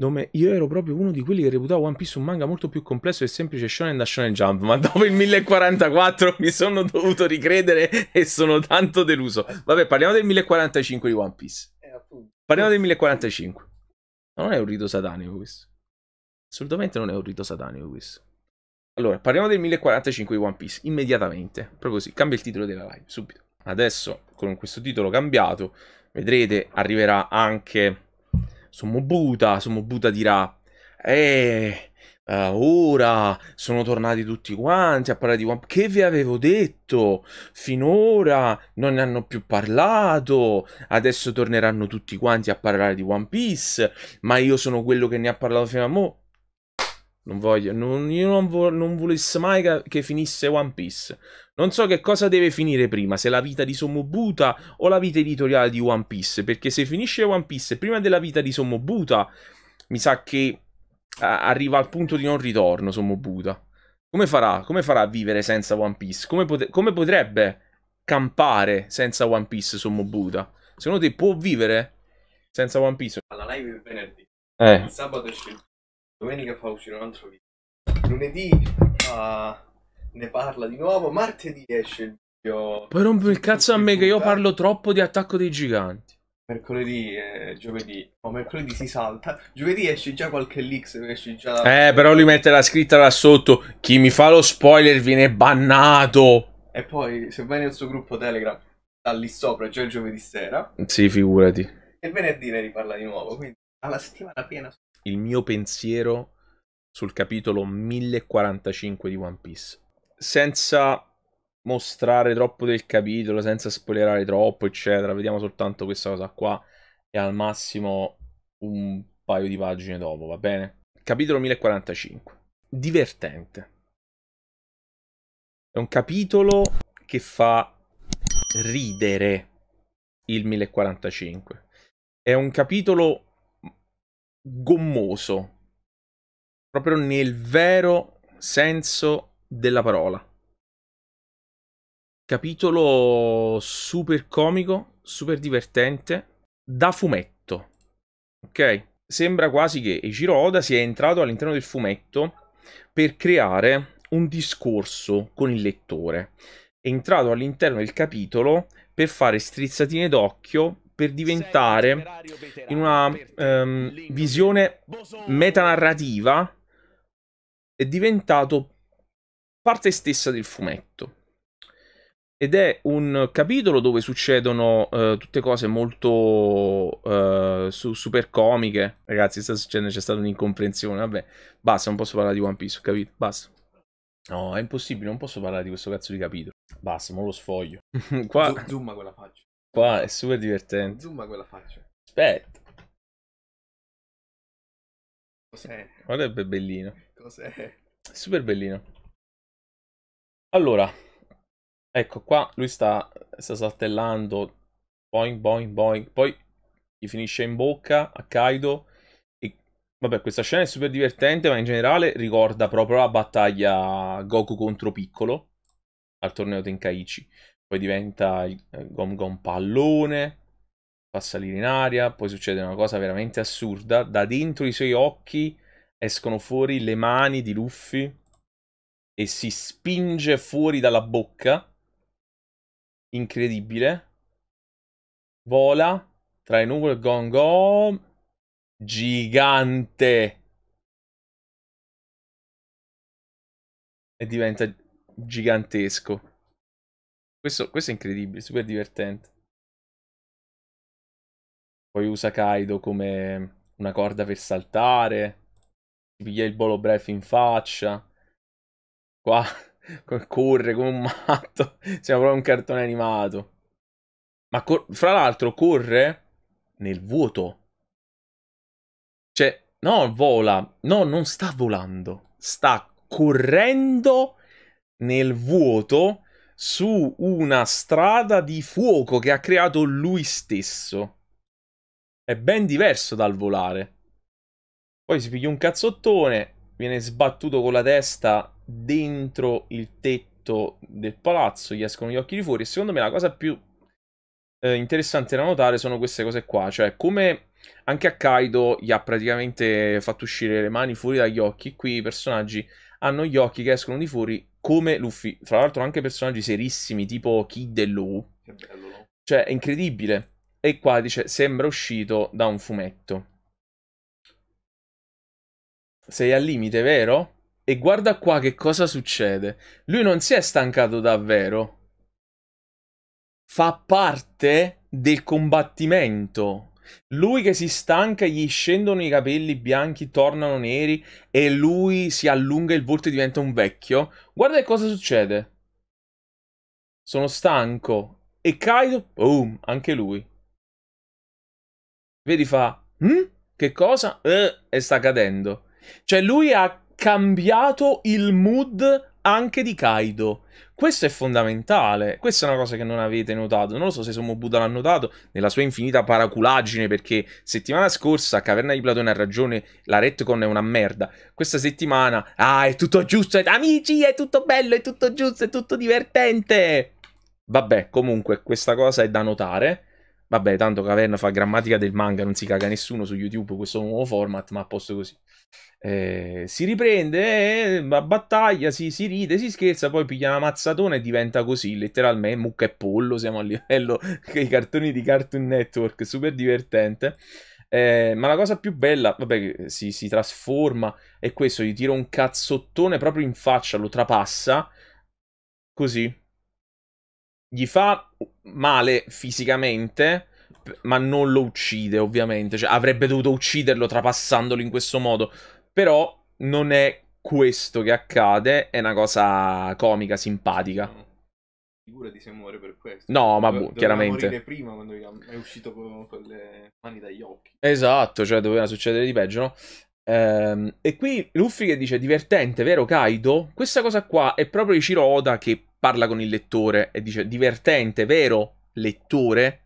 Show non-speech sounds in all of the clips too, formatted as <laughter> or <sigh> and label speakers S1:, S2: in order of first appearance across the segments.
S1: Nome, io ero proprio uno di quelli che reputava One Piece un manga molto più complesso e semplice shonen da Shonen Jump, ma dopo il 1044 mi sono dovuto ricredere e sono tanto deluso. Vabbè, parliamo del 1045 di One Piece. Eh, parliamo del 1045. Ma non è un rito satanico questo. Assolutamente non è un rito satanico questo. Allora, parliamo del 1045 di One Piece, immediatamente, proprio così, cambia il titolo della live, subito. Adesso, con questo titolo cambiato, vedrete, arriverà anche Sommobuta, Sommobuta dirà, eh, eh, ora sono tornati tutti quanti a parlare di One Piece, che vi avevo detto, finora non ne hanno più parlato, adesso torneranno tutti quanti a parlare di One Piece, ma io sono quello che ne ha parlato fino a mo', non voglio, non, io non, vo- non volessi mai che finisse One Piece. Non so che cosa deve finire prima, se la vita di Sommobuta o la vita editoriale di One Piece, perché se finisce One Piece prima della vita di Sommobuta, mi sa che arriva al punto di non ritorno Sommobuta. Come farà? Come farà a vivere senza One Piece? Come, pot- come potrebbe campare senza One Piece Sommobuta? Secondo te può vivere senza One Piece? Alla live venerdì. Eh. Il sabato esce scelto. Domenica fa uscire un altro video. Lunedì uh, ne parla di nuovo. Martedì esce il video. Poi rompi il cazzo a me che io parlo troppo di attacco dei giganti. Mercoledì e eh, giovedì. o mercoledì si salta. Giovedì esce già qualche leaks. Esce già... Eh, però lui mette la scritta là sotto. Chi mi fa lo spoiler viene bannato. E poi, se vai nel suo gruppo Telegram, da lì sopra, già il giovedì sera. Sì, figurati. E venerdì ne riparla di nuovo. Quindi, alla settimana piena il mio pensiero sul capitolo 1045 di One Piece. Senza mostrare troppo del capitolo, senza spoilerare troppo, eccetera. Vediamo soltanto questa cosa qua e al massimo un paio di pagine dopo, va bene? Capitolo 1045. Divertente. È un capitolo che fa ridere il 1045. È un capitolo gommoso, proprio nel vero senso della parola. Capitolo super comico, super divertente, da fumetto. Ok? Sembra quasi che Ichiro Oda sia entrato all'interno del fumetto per creare un discorso con il lettore. È entrato all'interno del capitolo per fare strizzatine d'occhio per diventare in una um, visione metanarrativa è diventato parte stessa del fumetto. Ed è un capitolo dove succedono uh, tutte cose molto uh, su- super comiche. Ragazzi, sta succedendo, c'è stata un'incomprensione. Vabbè, basta, non posso parlare di One Piece, capito? Basta. No, è impossibile, non posso parlare di questo cazzo di capitolo. Basta, non lo sfoglio. <laughs> Qua... Zoom quella faccia Qua è super divertente. Zoom quella faccia. Aspetta. Cos'è? Guarda che bellino. Cos'è? È super bellino. Allora, ecco qua lui sta, sta saltellando. Boing, boing, boing. Poi gli finisce in bocca a Kaido. E vabbè, questa scena è super divertente, ma in generale ricorda proprio la battaglia Goku contro Piccolo al torneo Tenkaichi poi diventa il eh, Gom Gom pallone, fa salire in aria, poi succede una cosa veramente assurda, da dentro i suoi occhi escono fuori le mani di Luffy e si spinge fuori dalla bocca, incredibile, vola tra le nuvole Gom Gom, gigante! E diventa gigantesco. Questo, questo è incredibile, super divertente. Poi usa Kaido come una corda per saltare. piglia il bolo breath in faccia. Qua <laughs> corre come un matto. Siamo <laughs> proprio un cartone animato. Ma fra l'altro corre nel vuoto. Cioè, no, vola. No, non sta volando. Sta correndo nel vuoto su una strada di fuoco che ha creato lui stesso. È ben diverso dal volare. Poi si piglia un cazzottone, viene sbattuto con la testa dentro il tetto del palazzo, gli escono gli occhi di fuori secondo me la cosa più eh, interessante da notare sono queste cose qua, cioè come anche a Kaido gli ha praticamente fatto uscire le mani fuori dagli occhi, qui i personaggi hanno gli occhi che escono di fuori come Luffy, tra l'altro anche personaggi serissimi tipo Kid e Lou. Che bello, no? Cioè, è incredibile. E qua dice, sembra uscito da un fumetto. Sei al limite, vero? E guarda qua che cosa succede. Lui non si è stancato davvero. Fa parte del combattimento. Lui che si stanca, gli scendono i capelli bianchi, tornano neri e lui si allunga il volto e diventa un vecchio. Guarda che cosa succede. Sono stanco. E Kaido, boom, anche lui. Vedi, fa, hm? Che cosa? Eh, e sta cadendo. Cioè lui ha cambiato il mood anche di Kaido. Questo è fondamentale, questa è una cosa che non avete notato, non lo so se Somo Buddha l'ha notato nella sua infinita paraculaggine perché settimana scorsa Caverna di Platone ha ragione, la retcon è una merda, questa settimana, ah è tutto giusto, è... amici è tutto bello, è tutto giusto, è tutto divertente! Vabbè, comunque questa cosa è da notare, vabbè tanto Caverna fa grammatica del manga, non si caga nessuno su YouTube questo nuovo format, ma a posto così. Eh, si riprende, eh, battaglia, si, si, ride, si scherza, poi piglia una mazzatona e diventa così, letteralmente mucca e pollo, siamo a livello dei <laughs> cartoni di Cartoon Network, super divertente. Eh, ma la cosa più bella, vabbè, si, si trasforma, è questo, gli tira un cazzottone proprio in faccia, lo trapassa, così. Gli fa male fisicamente, ma non lo uccide, ovviamente. Cioè, avrebbe dovuto ucciderlo trapassandolo in questo modo. Però non è questo che accade, è una cosa comica, simpatica. Figurati se muore per questo. No, ma bu- boh, chiaramente. morire prima quando è uscito con, con, le mani dagli occhi. Esatto, cioè doveva succedere di peggio, no? Ehm, e qui Luffy che dice divertente, vero Kaido? Questa cosa qua è proprio Ichiro Oda che parla con il lettore e dice divertente, vero lettore?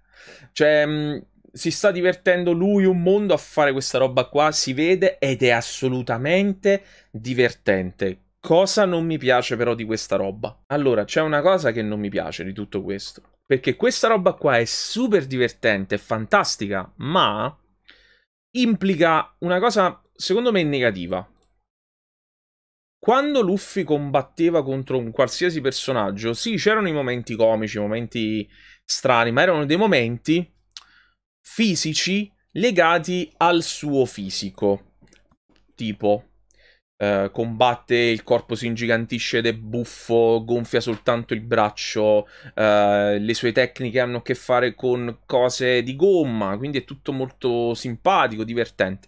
S1: Cioè, mh, mm, si sta divertendo lui un mondo a fare questa roba qua, si vede ed è assolutamente divertente. Cosa non mi piace però di questa roba? Allora, c'è una cosa che non mi piace di tutto questo. Perché questa roba qua è super divertente, è fantastica, ma implica una cosa, secondo me, negativa. Quando Luffy combatteva contro un qualsiasi personaggio, sì, c'erano i momenti comici, i momenti strani, ma erano dei momenti fisici legati al suo fisico. Tipo, eh, combatte, il corpo si ingigantisce ed è buffo, gonfia soltanto il braccio, eh, le sue tecniche hanno a che fare con cose di gomma, quindi è tutto molto simpatico, divertente.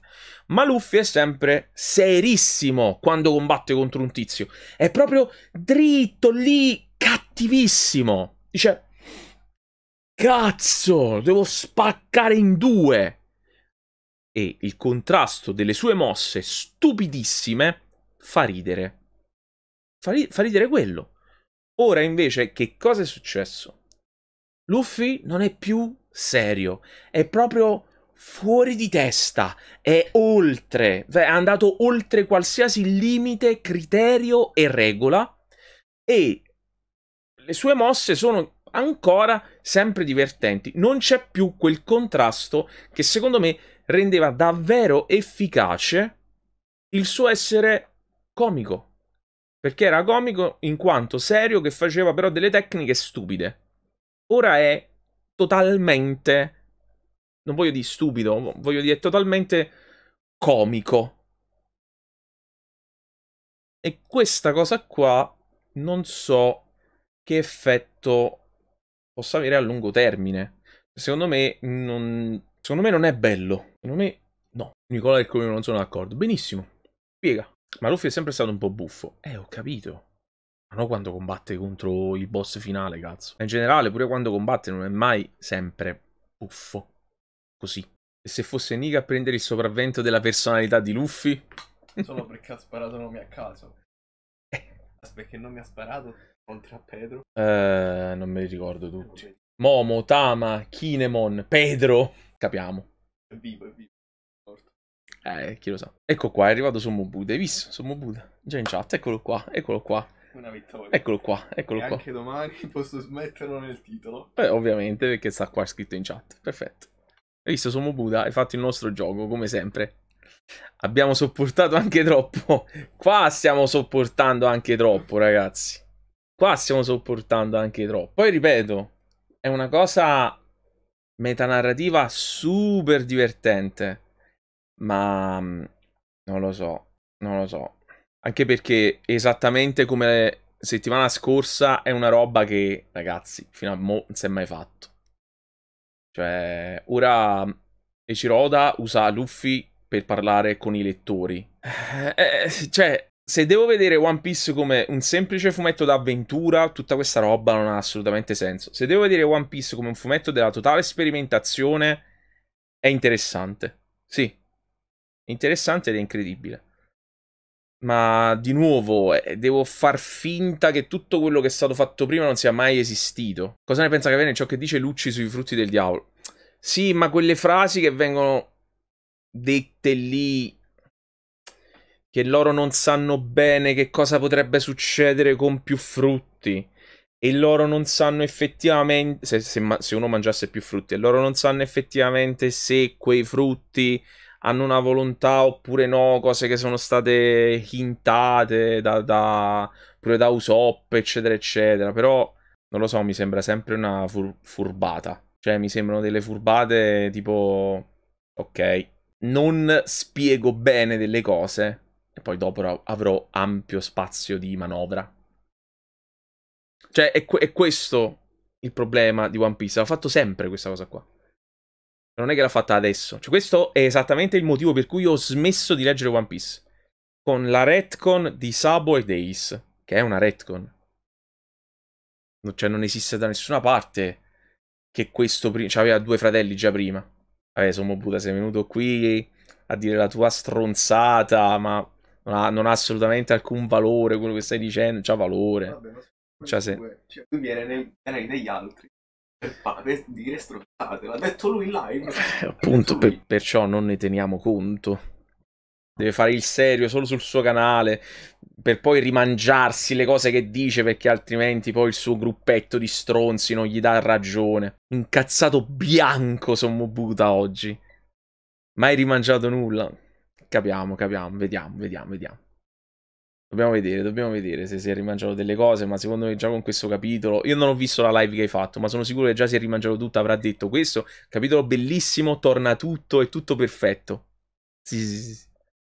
S1: Ma Luffy è sempre serissimo quando combatte contro un tizio. È proprio dritto lì, cattivissimo. Dice, cazzo, devo spaccare in due. E il contrasto delle sue mosse stupidissime fa ridere. Fa, ri- fa ridere quello. Ora invece che cosa è successo? Luffy non è più serio, è proprio fuori di testa, è oltre, cioè, è andato oltre qualsiasi limite, criterio e regola e le sue mosse sono ancora sempre divertenti. Non c'è più quel contrasto che secondo me rendeva davvero efficace il suo essere comico. Perché era comico in quanto serio che faceva però delle tecniche stupide. Ora è totalmente non voglio dire stupido, voglio dire totalmente comico. E questa cosa qua non so che effetto possa avere a lungo termine. Secondo me non, secondo me non è bello. Secondo me no. Nicola e Cromio non sono d'accordo. Benissimo. Spiega. Ma Luffy è sempre stato un po' buffo. Eh, ho capito. Ma non quando combatte contro il boss finale, cazzo. In generale, pure quando combatte non è mai sempre buffo. Così. E se fosse Nick a prendere il sopravvento della personalità di Luffy? <laughs> Solo perché ha sparato nomi a caso. Eh, aspetta, che non mi ha sparato contro a Pedro? Uh, non me li ricordo tutti. Momo, Tama, Kinemon, Pedro. Capiamo. È vivo, è vivo. Morto. Eh, chi lo sa. Ecco qua, è arrivato Sommo Buddha. Hai visto? Sommo Buddha. Già in chat, eccolo qua, eccolo qua. Una vittoria. Eccolo qua, eccolo e qua. Anche domani <laughs> posso smetterlo nel titolo. Beh, ovviamente, perché sta qua scritto in chat. Perfetto. Hai visto, Somo Buda, hai fatto il nostro gioco, come sempre. Abbiamo sopportato anche troppo. Qua stiamo sopportando anche troppo, ragazzi. Qua stiamo sopportando anche troppo. Poi ripeto, è una cosa metanarrativa super divertente. Ma mm, non lo so, non lo so. Anche perché esattamente come settimana scorsa è una roba che, ragazzi, fino a mo' non si è mai fatto. Cioè, ora Eciroda usa Luffy per parlare con i lettori. Eh, eh, cioè, se devo vedere One Piece come un semplice fumetto d'avventura, tutta questa roba non ha assolutamente senso. Se devo vedere One Piece come un fumetto della totale sperimentazione, è interessante. Sì, interessante ed è incredibile. Ma di nuovo, eh, devo far finta che tutto quello che è stato fatto prima non sia mai esistito. Cosa ne pensa che Cavene ciò che dice Lucci sui frutti del diavolo? Sì, ma quelle frasi che vengono dette lì che loro non sanno bene che cosa potrebbe succedere con più frutti e loro non sanno effettivamente se, se, se, uno mangiasse più frutti e loro non sanno effettivamente se quei frutti hanno una volontà oppure no, cose che sono state hintate da, da, pure da Usopp, eccetera, eccetera. Però, non lo so, mi sembra sempre una fur- furbata. Cioè, mi sembrano delle furbate tipo... Ok, non spiego bene delle cose e poi dopo avrò ampio spazio di manovra. Cioè, è, que- è questo il problema di One Piece. Ha fatto sempre questa cosa qua. Non è che l'ha fatta adesso. Cioè, questo è esattamente il motivo per cui ho smesso di leggere One Piece. Con la retcon di Sabo e Days, che è una retcon. Cioè, non esiste da nessuna parte che questo... cioè, aveva due fratelli già prima. Vabbè, sono Buddha, sei venuto qui a dire la tua stronzata, ma non ha, non ha assolutamente alcun valore quello che stai dicendo. C'ha valore. Vabbè, ma... Cioè, se... cioè, lui viene nel, nel degli altri per fare dire stronzate, l'ha detto lui in live. Eh, appunto, per, perciò non ne teniamo conto. Deve fare il serio solo sul suo canale per poi rimangiarsi le cose che dice perché altrimenti poi il suo gruppetto di stronzi non gli dà ragione. Incazzato bianco sono Buda oggi. Mai rimangiato nulla. Capiamo, capiamo, vediamo, vediamo, vediamo. Dobbiamo vedere, dobbiamo vedere se si è rimangiato delle cose, ma secondo me già con questo capitolo, io non ho visto la live che hai fatto, ma sono sicuro che già si è rimangiato tutto, avrà detto questo, capitolo bellissimo, torna tutto, è tutto perfetto. Sì, sì, sì,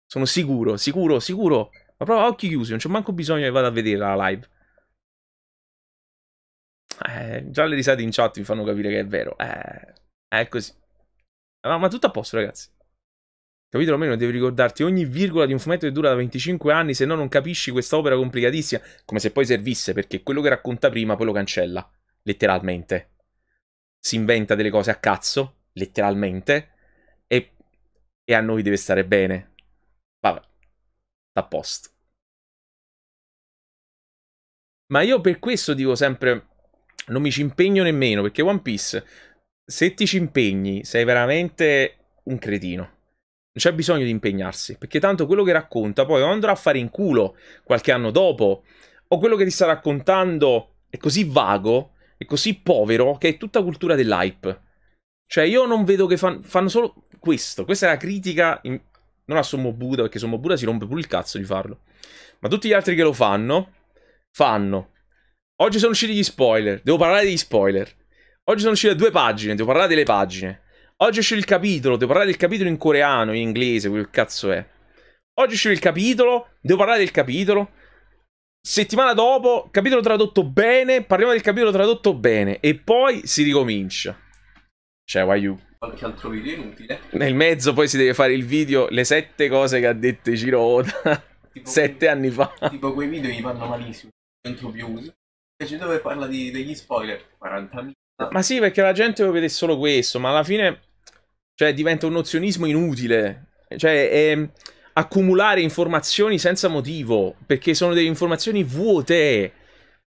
S1: sono sicuro, sicuro, sicuro, ma proprio a occhi chiusi, non c'è manco bisogno che vada a vedere la live. Eh, già le risate in chat mi fanno capire che è vero, eh, è così. Ma, ma tutto a posto ragazzi. Capito? Almeno devi ricordarti ogni virgola di un fumetto che dura da 25 anni, se no non capisci questa opera complicatissima. Come se poi servisse, perché quello che racconta prima poi lo cancella. Letteralmente. Si inventa delle cose a cazzo, letteralmente. E, e a noi deve stare bene. Vabbè, a posto. Ma io per questo dico sempre: non mi ci impegno nemmeno perché One Piece, se ti ci impegni, sei veramente un cretino. Non c'è bisogno di impegnarsi, perché tanto quello che racconta poi o andrà a fare in culo qualche anno dopo, o quello che ti sta raccontando è così vago, è così povero, che è tutta cultura dell'hype. Cioè io non vedo che fan, fanno solo questo, questa è la critica, in, non a Sommo Buddha, perché Sommo Buddha si rompe pure il cazzo di farlo, ma tutti gli altri che lo fanno, fanno. Oggi sono usciti gli spoiler, devo parlare degli spoiler. Oggi sono uscite due pagine, devo parlare delle pagine. Oggi c'è il capitolo, devo parlare del capitolo in coreano, in inglese, quel cazzo è. Oggi c'è il capitolo, devo parlare del capitolo. Settimana dopo, capitolo tradotto bene, parliamo del capitolo tradotto bene. E poi si ricomincia. Cioè, why you? Qualche altro video inutile. Nel mezzo poi si deve fare il video, le sette cose che ha detto Ichiro Oda. Tipo <laughs> sette quei, anni fa. Tipo quei video gli vanno malissimo. Dentro views. Invece dove parla di, degli spoiler? 40.000. Ma sì, perché la gente lo vede solo questo, ma alla fine cioè diventa un nozionismo inutile. Cioè è ehm, accumulare informazioni senza motivo, perché sono delle informazioni vuote.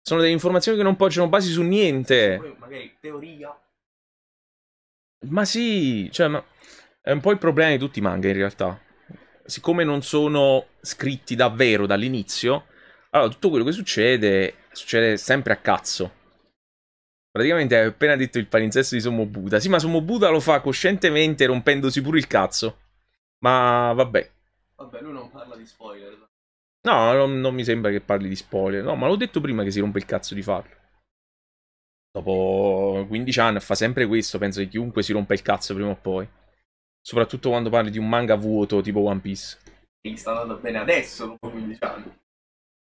S1: Sono delle informazioni che non poggiano basi su niente. magari teoria. Ma sì, cioè, ma è un po' il problema di tutti i manga in realtà. Siccome non sono scritti davvero dall'inizio, allora tutto quello che succede succede sempre a cazzo. Praticamente hai appena detto il palinsesto di Sommo Buddha. Sì, ma Sommo Buddha lo fa coscientemente rompendosi pure il cazzo. Ma vabbè. Vabbè, lui non parla di spoiler. No, non, non mi sembra che parli di spoiler. No, ma l'ho detto prima che si rompe il cazzo di farlo. Dopo 15 anni fa sempre questo, penso che chiunque si rompa il cazzo prima o poi. Soprattutto quando parli di un manga vuoto tipo One Piece. Mi sta andando bene adesso, dopo 15 anni.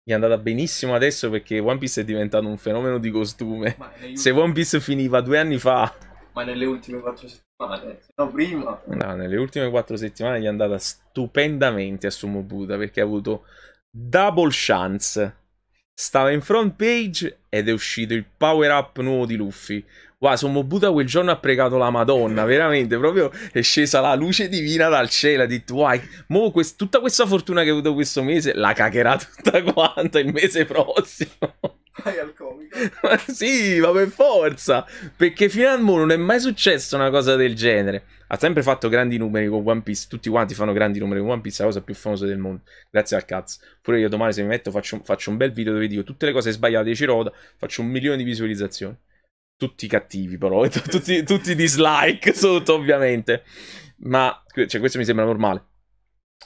S1: Gli è andata benissimo adesso perché One Piece è diventato un fenomeno di costume. Ultimi... Se One Piece finiva due anni fa... Ma nelle ultime quattro settimane, eh, no prima... No, nelle ultime quattro settimane gli è andata stupendamente a Sumo Buddha perché ha avuto double chance Stava in front page ed è uscito il power up nuovo di Luffy. Wow, sono Mobuta quel giorno ha pregato la Madonna, veramente, proprio è scesa la luce divina dal cielo, ha detto, wow, mo quest- tutta questa fortuna che ho avuto questo mese la cacherà <laughs> tutta quanta il mese prossimo. Vai al comico. ma <laughs> sì, ma per forza, perché fino al mo non è mai successa una cosa del genere ha sempre fatto grandi numeri con One Piece. Tutti quanti fanno grandi numeri con One Piece, la cosa più famosa del mondo. Grazie al cazzo. Pure io domani, se mi metto, faccio, faccio un bel video dove dico tutte le cose sbagliate di Ciroda, faccio un milione di visualizzazioni. Tutti cattivi, però, <laughs> tutti, tutti dislike <laughs> sotto, ovviamente. Ma cioè, questo mi sembra normale.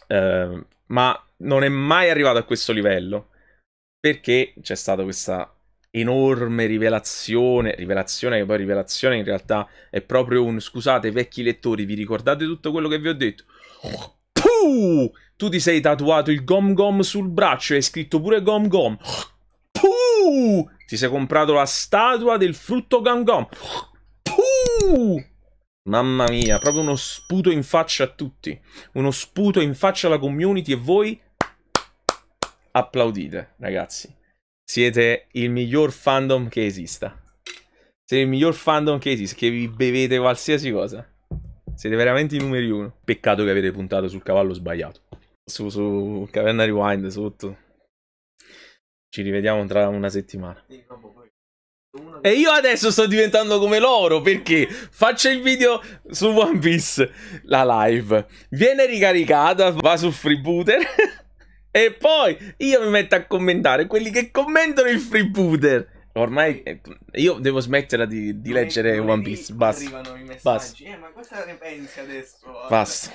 S1: Uh, ma non è mai arrivato a questo livello perché c'è stata questa enorme rivelazione, rivelazione che poi rivelazione in realtà è proprio un scusate vecchi lettori, vi ricordate tutto quello che vi ho detto? Puh! Tu ti sei tatuato il gom gom sul braccio e hai scritto pure gom gom. Puh! Ti sei comprato la statua del frutto gom gom. Puh! Mamma mia, proprio uno sputo in faccia a tutti. Uno sputo in faccia alla community e voi applaudite, ragazzi siete il miglior fandom che esista. Siete il miglior fandom che esista, che vi bevete qualsiasi cosa. Siete veramente i numeri uno. Peccato che avete puntato sul cavallo sbagliato. Su, su Caverna Rewind, sotto. Ci rivediamo tra una settimana. E io adesso sto diventando come loro perché faccio il video su One Piece, la live. Viene ricaricata, va su Freebooter. <laughs> E poi io mi metto a commentare quelli che commentano il freebooter. Ormai eh, io devo smetterla di, di leggere One Piece. Basta. Basta. Eh, ma cosa ne pensi adesso? Basta.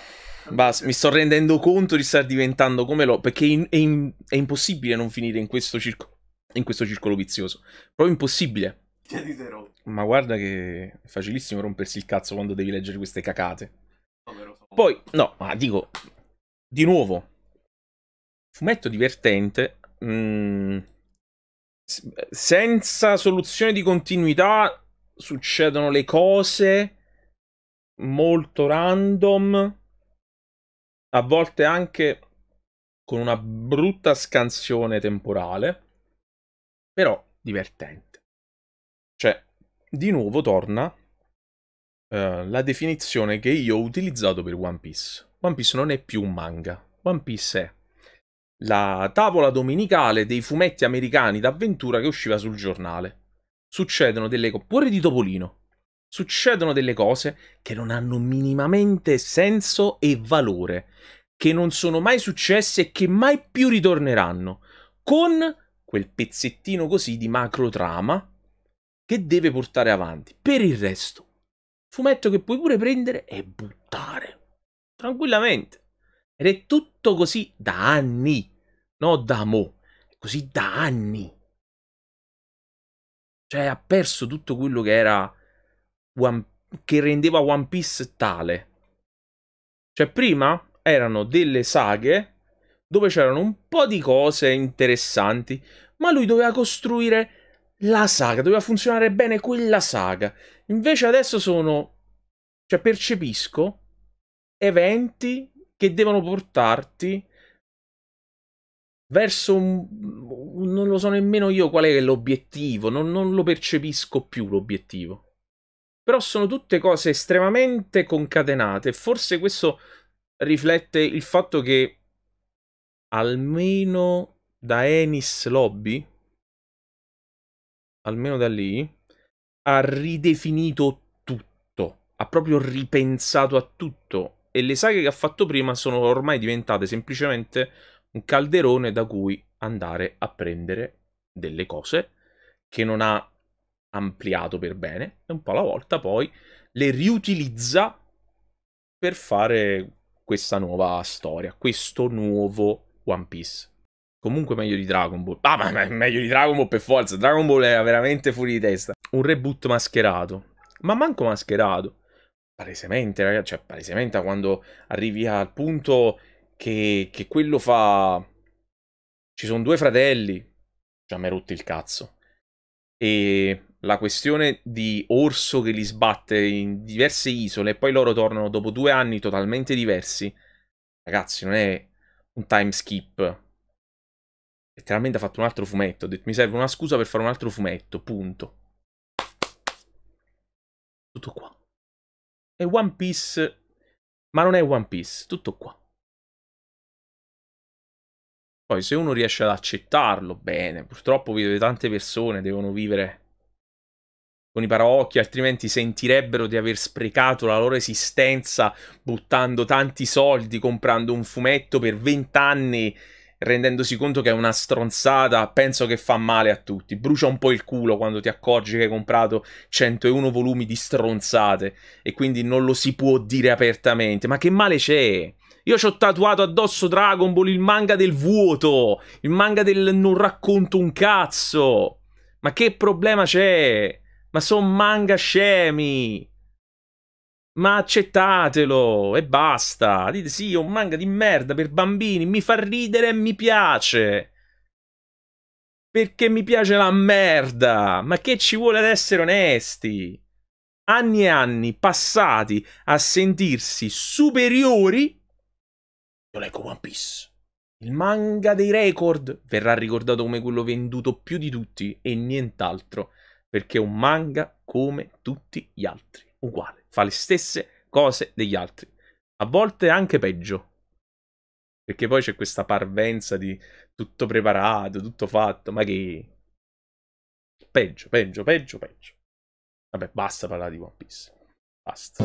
S1: Basta, mi sto rendendo conto di star diventando come lo. Perché in, è, in, è, impossibile non finire in questo, circo, in questo circolo vizioso. Proprio impossibile. Ma guarda che è facilissimo rompersi il cazzo quando devi leggere queste cacate. Poi, no, ma dico. Di nuovo, Fumetto divertente. Mm. Senza soluzione di continuità succedono le cose molto random, a volte anche con una brutta scansione temporale, però divertente. Cioè, di nuovo torna eh, la definizione che io ho utilizzato per One Piece. One Piece non è più un manga, One Piece è la tavola domenicale dei fumetti americani d'avventura che usciva sul giornale. Succedono delle cose, pure di Topolino, succedono delle cose che non hanno minimamente senso e valore, che non sono mai successe e che mai più ritorneranno, con quel pezzettino così di macro trama che deve portare avanti. Per il resto, fumetto che puoi pure prendere e buttare tranquillamente. Ed è tutto così da anni. No, da mo, è così da anni. Cioè ha perso tutto quello che era One, che rendeva One Piece tale. Cioè prima erano delle saghe dove c'erano un po' di cose interessanti, ma lui doveva costruire la saga, doveva funzionare bene quella saga. Invece adesso sono, cioè percepisco eventi che devono portarti verso un... non lo so nemmeno io qual è l'obiettivo, non, non lo percepisco più l'obiettivo. Però sono tutte cose estremamente concatenate, forse questo riflette il fatto che almeno da Enis Lobby, almeno da lì, ha ridefinito tutto, ha proprio ripensato a tutto e le saghe che ha fatto prima sono ormai diventate semplicemente un calderone da cui andare a prendere delle cose che non ha ampliato per bene e un po' alla volta poi le riutilizza per fare questa nuova storia, questo nuovo One Piece. Comunque meglio di Dragon Ball. Ah, ma meglio di Dragon Ball per forza. Dragon Ball era veramente fuori di testa. Un reboot mascherato. Ma manco mascherato. Palesemente, ragazzi. Cioè, palesemente quando arrivi al punto che, che quello fa... Ci sono due fratelli, già mi hai rotto il cazzo. E la questione di Orso che li sbatte in diverse isole e poi loro tornano dopo due anni totalmente diversi. Ragazzi, non è un time skip. Letteralmente ha fatto un altro fumetto. Ho detto, mi serve una scusa per fare un altro fumetto. Punto. Tutto qua. È One Piece, ma non è One Piece. Tutto qua. Poi se uno riesce ad accettarlo, bene. Purtroppo vedo che tante persone devono vivere con i paraocchi, altrimenti sentirebbero di aver sprecato la loro esistenza buttando tanti soldi, comprando un fumetto per 20 anni, rendendosi conto che è una stronzata, penso che fa male a tutti. Brucia un po' il culo quando ti accorgi che hai comprato 101 volumi di stronzate e quindi non lo si può dire apertamente. Ma che male c'è? Io ci ho tatuato addosso Dragon Ball, il manga del vuoto, il manga del non racconto un cazzo. Ma che problema c'è? Ma sono manga scemi. Ma accettatelo e basta. Dite sì, è un manga di merda per bambini, mi fa ridere e mi piace. Perché mi piace la merda. Ma che ci vuole ad essere onesti? Anni e anni passati a sentirsi superiori io leggo One Piece. Il manga dei record verrà ricordato come quello venduto più di tutti e nient'altro, perché è un manga come tutti gli altri, uguale, fa le stesse cose degli altri, a volte anche peggio. Perché poi c'è questa parvenza di tutto preparato, tutto fatto, ma che... Peggio, peggio, peggio, peggio. Vabbè, basta parlare di One Piece. Basta.